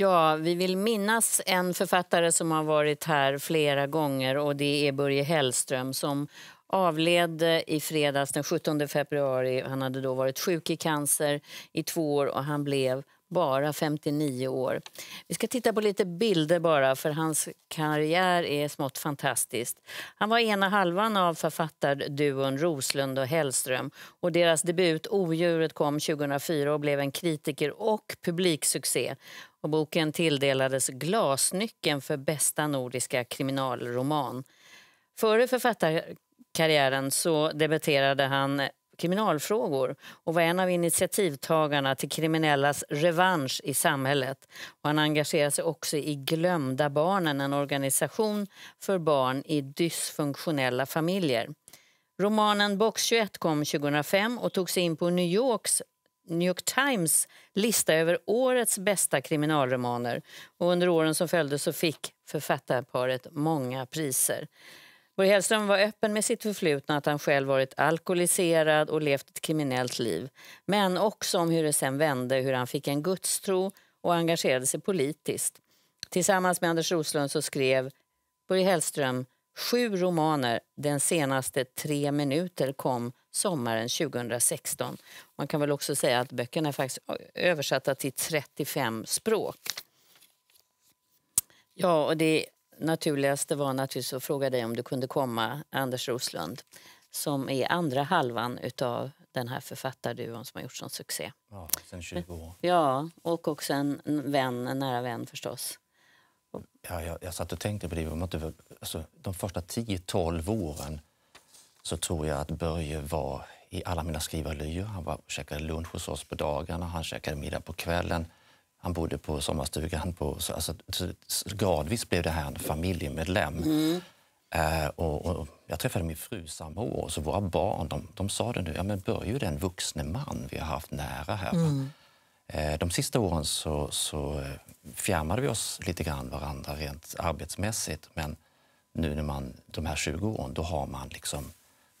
Ja, vi vill minnas en författare som har varit här flera gånger och det är Börje Hellström som avled i fredags den 17 februari. Han hade då varit sjuk i cancer i två år och han blev bara 59 år. Vi ska titta på lite bilder bara, för hans karriär är smått fantastisk. Han var ena halvan av författarduon Roslund och Hellström. Och deras debut Odjuret kom 2004 och blev en kritiker och publiksuccé. Och boken tilldelades Glasnyckeln för bästa nordiska kriminalroman. Före författarkarriären så debatterade han kriminalfrågor och var en av initiativtagarna till kriminellas revansch i samhället. Och han engagerade sig också i Glömda barnen, en organisation för barn i dysfunktionella familjer. Romanen Box 21 kom 2005 och tog sig in på New Yorks New York Times lista över årets bästa kriminalromaner. Och under åren som följde så fick författarparet många priser. Borg Hellström var öppen med sitt förflutna, att han själv varit alkoholiserad och levt ett kriminellt liv. Men också om hur det sen vände, hur han fick en gudstro och engagerade sig politiskt. Tillsammans med Anders Roslund så skrev Borg Hellström sju romaner. Den senaste, Tre minuter, kom sommaren 2016. Man kan väl också säga att böckerna är faktiskt översatta till 35 språk. Ja, och det naturligaste var naturligtvis att fråga dig om du kunde komma, Anders Roslund, som är andra halvan av den här författarduon som har gjort sån succé. Ja, sen 20 år. Ja, och också en vän, en nära vän förstås. Ja, jag, jag satt och tänkte på det. Alltså, de första 10-12 åren så tror jag att Börje var i alla mina skrivarlyor. Han var, käkade lunch hos oss på dagarna, han käkade middag på kvällen. Han bodde på sommarstugan. På, så, alltså, gradvis blev det här en familjemedlem. Mm. Eh, och, och, jag träffade min fru samma år, så våra barn de, de sa det nu. Ja, men Börje är den vuxne man vi har haft nära här. Mm. Eh, de sista åren så, så eh, fjärmade vi oss lite grann varandra rent arbetsmässigt. Men nu när man, de här 20 åren, då har man liksom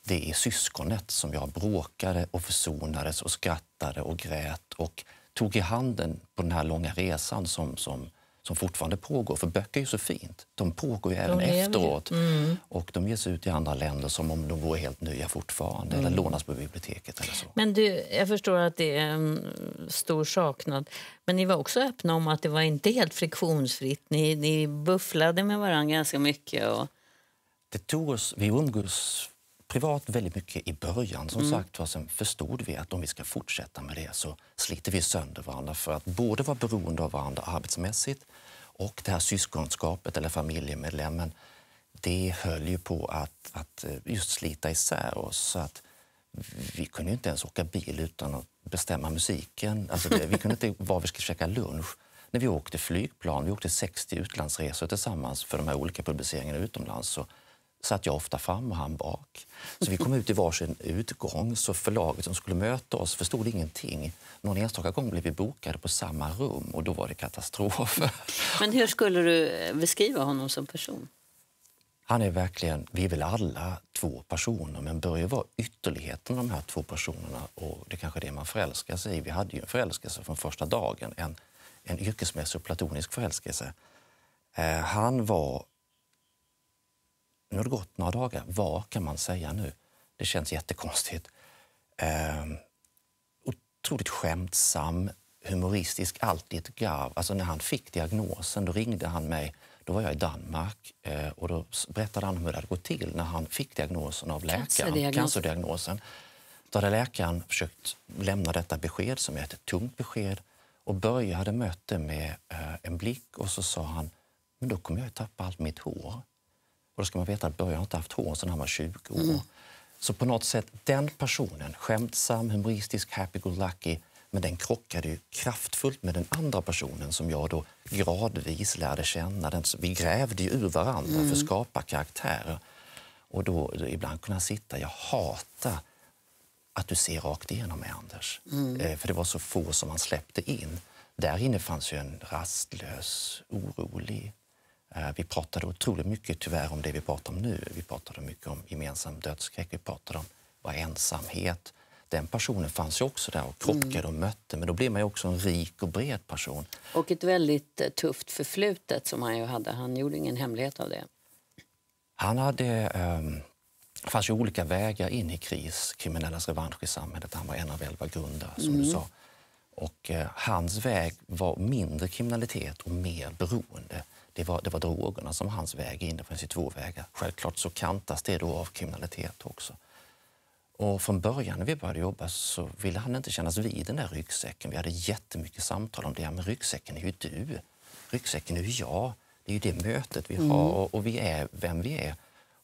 det är syskonet som jag bråkade och försonades och skrattade och grät och tog i handen på den här långa resan som, som, som fortfarande pågår. För böcker är så fint. De pågår ju även efteråt. Mm. Och de ges ut i andra länder som om de vore helt nya fortfarande mm. eller lånas på biblioteket. Eller så. Men du, jag förstår att det är en stor saknad. Men ni var också öppna om att det var inte helt friktionsfritt. Ni, ni bufflade med varandra ganska mycket. Och... Det tog oss, vi umgås privat väldigt mycket i början. Som mm. sagt sen förstod vi att om vi ska fortsätta med det så sliter vi sönder varandra för att både vara beroende av varandra arbetsmässigt och det här syskonskapet eller familjemedlemmen, det höll ju på att, att eh, just slita isär oss. Så att vi kunde inte ens åka bil utan att bestämma musiken. Alltså det, vi kunde inte var vi skulle käka lunch. När vi åkte flygplan, vi åkte 60 utlandsresor tillsammans för de här olika publiceringarna utomlands. Så satt jag ofta fram och han bak. Så vi kom ut i varsin utgång, så förlaget som skulle möta oss förstod ingenting. Någon enstaka gång blev vi bokade på samma rum och då var det katastrof. Men hur skulle du eh, beskriva honom som person? Han är verkligen, vi är väl alla två personer, men Börje var ytterligheten de här två personerna och det är kanske det man förälskar sig i. Vi hade ju en förälskelse från första dagen, en, en yrkesmässig och platonisk förälskelse. Eh, han var nu har det gått några dagar. Vad kan man säga nu? Det känns jättekonstigt. Eh, otroligt skämtsam, humoristisk, alltid ett garv. Alltså när han fick diagnosen då ringde han mig. Då var jag i Danmark eh, och då berättade han hur det hade gått till när han fick diagnosen av läkaren. Cancerdiagnos. Cancerdiagnosen. Då hade läkaren försökt lämna detta besked som är ett tungt besked. Och Börje hade möte med eh, en blick och så sa han men då kommer jag att tappa allt mitt hår. Och då ska man veta att Börje har inte haft hår sedan han var 20 år. Mm. Så på något sätt, den personen, skämtsam, humoristisk, happy-go-lucky, men den krockade ju kraftfullt med den andra personen som jag då gradvis lärde känna. vi grävde ju ur varandra mm. för att mm. skapa karaktärer. Och då ibland kunna sitta, jag hatar att du ser rakt igenom mig, Anders. Mm. Eh, för det var så få som man släppte in. Där inne fanns ju en rastlös, orolig, Eh, vi pratade otroligt mycket, tyvärr, om det vi pratar om nu. Vi pratade mycket om gemensam dödsskräck, vi pratade om vad ensamhet. Den personen fanns ju också där och mm. krockade mm. och mötte, men då blir man ju också en rik och bred person. Och ett väldigt eh, tufft förflutet som han ju hade. Han gjorde ingen hemlighet av det. Han hade... Um, det fanns ju olika vägar in i kris, kriminellas revansch i samhället. Han var en av elva grundare, som mm. du sa. Och eh, hans väg var mindre kriminalitet och mer beroende det var, det var drogerna som hans väg in. Det finns ju två vägar. Självklart så kantas det då av kriminalitet också. Och från början när vi började jobba så ville han inte kännas vid den där ryggsäcken. Vi hade jättemycket samtal om det. Men ryggsäcken är ju du. Ryggsäcken är ju jag. Det är ju det mötet vi har mm. och, och vi är vem vi är.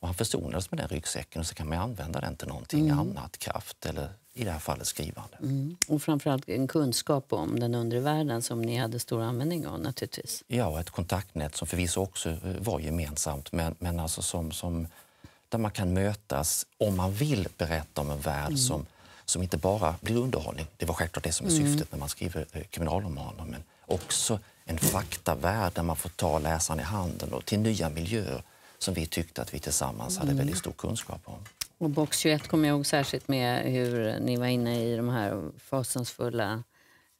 Man försonades med den ryggsäcken och så kan man använda den till någonting mm. annat, kraft eller i det här fallet skrivande. Mm. Och framförallt en kunskap om den undre världen som ni hade stor användning av naturligtvis. Ja, ett kontaktnät som förvisso också eh, var gemensamt men, men alltså som, som, där man kan mötas om man vill berätta om en värld mm. som, som inte bara blir underhållning. Det var självklart det som är mm. syftet när man skriver eh, kriminalromaner men också en faktavärld där man får ta läsaren i handen och till nya miljöer som vi tyckte att vi tillsammans hade mm. väldigt stor kunskap om. Och box 21 kommer jag ihåg särskilt med hur ni var inne i de här fasansfulla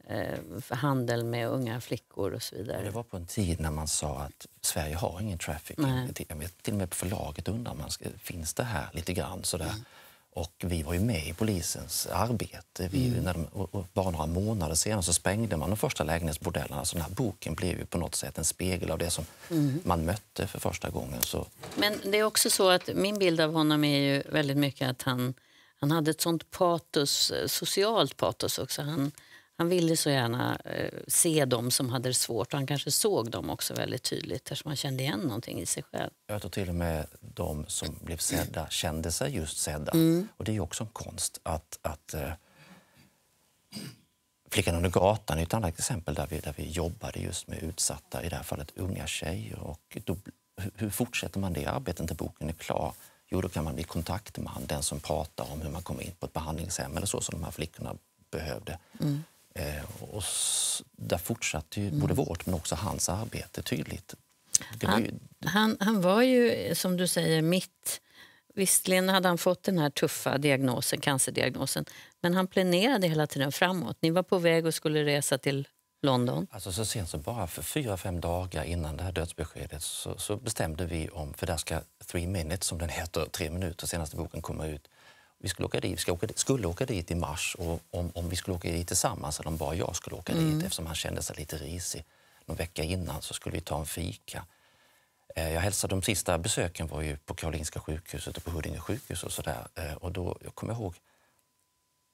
eh, handel med unga flickor och så vidare. Och det var på en tid när man sa att Sverige har ingen trafficking. Till, till och med på förlaget undrar man, finns det här lite grann sådär? Mm. Och vi var ju med i polisens arbete. Vi, mm. när de, bara några månader senare så sprängde man de första lägenhetsbordellerna. Så den här boken blev ju på något sätt en spegel av det som mm. man mötte för första gången. Så. Men det är också så att min bild av honom är ju väldigt mycket att han, han hade ett sånt patos, eh, socialt patos också. Han, han ville så gärna eh, se dem som hade det svårt och han kanske såg dem också väldigt tydligt eftersom han kände igen någonting i sig själv. Jag tror till och med de som blev sedda kände sig just sedda. Mm. Och det är också en konst att, att eh, Flickan under gatan är ett annat exempel där vi, där vi jobbade just med utsatta, i det här fallet unga tjejer. Och då, hur fortsätter man det arbetet när boken är klar? Jo, då kan man bli kontaktman, den som pratar om hur man kommer in på ett behandlingshem eller så som de här flickorna behövde. Mm. Eh, och där fortsatte ju både mm. vårt men också hans arbete tydligt. Var ju... han, han, han, var ju, som du säger, mitt... Visserligen hade han fått den här tuffa diagnosen, cancerdiagnosen men han planerade hela tiden framåt. Ni var på väg och skulle resa till London. Alltså så sent som bara för fyra, fem dagar innan det här dödsbeskedet så, så bestämde vi om, för där ska Three Minutes som den heter, Tre minuter, senaste boken, komma ut vi skulle åka dit, vi skulle åka, skulle åka dit i mars och om, om vi skulle åka dit tillsammans eller om bara jag skulle åka mm. dit eftersom han kände sig lite risig. Någon vecka innan så skulle vi ta en fika. Eh, jag hälsade, de sista besöken var ju på Karolinska sjukhuset och på Huddinge sjukhus och sådär. Eh, och då, jag kommer ihåg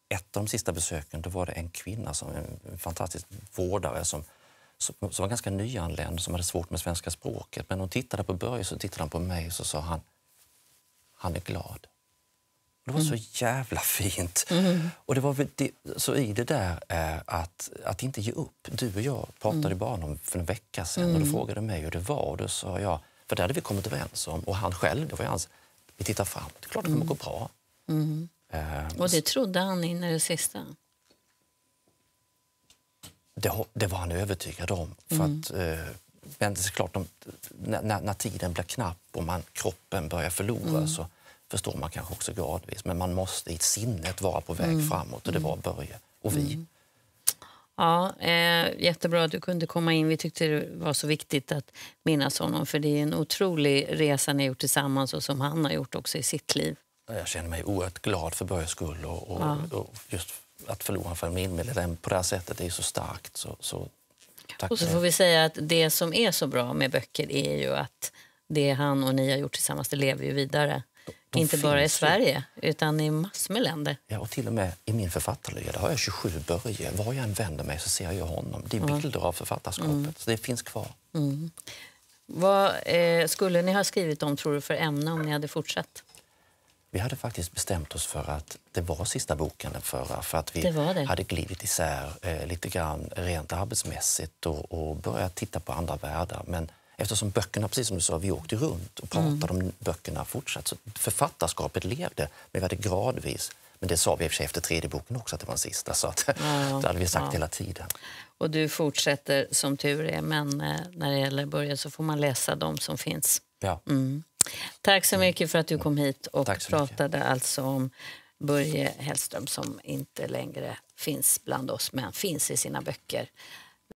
ett av de sista besöken, då var det en kvinna, som, en fantastisk vårdare som, som, som var ganska nyanländ, som hade svårt med svenska språket. Men hon tittade på Börje, så tittade han på mig och så sa han, han är glad. Det var mm. så jävla fint. Mm. Och det var det, så i det där eh, att, att inte ge upp. Du och jag pratade mm. bara om för en vecka sedan och du mm. frågade mig hur det var. Och då sa jag, för det hade vi kommit överens om och han själv, det var hans, vi tittar framåt, det är klart det kommer att mm. gå bra. Mm. Eh, och det trodde han in i det sista? Det, det, var han övertygad om. För att, eh, men det är klart, de, när, när, tiden blir knapp och man, kroppen börjar förlora så förstår man kanske också gradvis. Men man måste i sinnet vara på väg mm. framåt och det var mm. Börje och vi. Mm. Ja, eh, jättebra att du kunde komma in. Vi tyckte det var så viktigt att minnas honom för det är en otrolig resa ni har gjort tillsammans och som han har gjort också i sitt liv. Jag känner mig oerhört glad för Börjes skull och, och, ja. och just att förlora för min medlem på det här sättet är så starkt. Så, så och så får vi säga att det som är så bra med böcker är ju att det han och ni har gjort tillsammans, det lever ju vidare inte bara i Sverige, utan i massor med länder. Ja, och till och med i min författarlya, har jag 27 Börje. Var jag än vänder mig så ser jag honom. Det är mm. bilder av författarskapet, mm. så det finns kvar. Mm. Vad eh, skulle ni ha skrivit om, tror du, för ämne om ni hade fortsatt? Vi hade faktiskt bestämt oss för att det var sista boken, den förra, för att vi det det. hade glidit isär eh, lite grann rent arbetsmässigt och, och börjat titta på andra världar. Men Eftersom böckerna, precis som du sa, vi åkte runt och pratade mm. om böckerna fortsatt. Så författarskapet levde, men vi hade gradvis. Men det sa vi i och efter tredje boken också, att det var en sista. Så att, ja, det hade vi sagt ja. hela tiden. Och du fortsätter som tur är, men eh, när det gäller början så får man läsa de som finns. Ja. Mm. Tack så mm. mycket för att du kom hit och pratade alltså om Börje Hellström som inte längre finns bland oss, men finns i sina böcker.